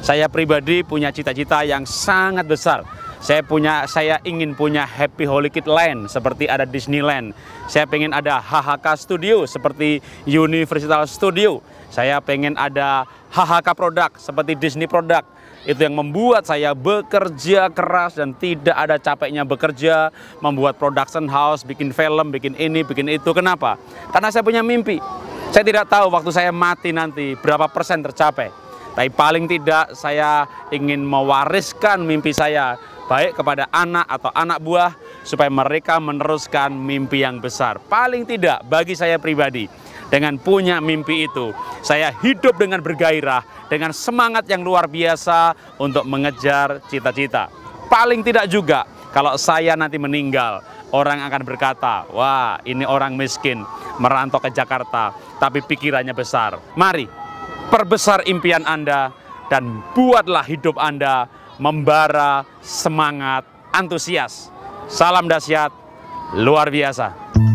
Saya pribadi punya cita-cita yang sangat besar. Saya punya, saya ingin punya Happy Holy Kid Land seperti ada Disneyland. Saya pengen ada HHK Studio seperti Universal Studio. Saya pengen ada HHK produk seperti Disney produk. Itu yang membuat saya bekerja keras dan tidak ada capeknya bekerja, membuat production house, bikin film, bikin ini, bikin itu. Kenapa? Karena saya punya mimpi. Saya tidak tahu waktu saya mati nanti berapa persen tercapai. Tapi paling tidak saya ingin mewariskan mimpi saya baik kepada anak atau anak buah supaya mereka meneruskan mimpi yang besar. Paling tidak bagi saya pribadi dengan punya mimpi itu, saya hidup dengan bergairah, dengan semangat yang luar biasa untuk mengejar cita-cita. Paling tidak juga kalau saya nanti meninggal, orang akan berkata, "Wah, ini orang miskin merantau ke Jakarta, tapi pikirannya besar." Mari perbesar impian Anda, dan buatlah hidup Anda membara, semangat, antusias. Salam dahsyat, luar biasa.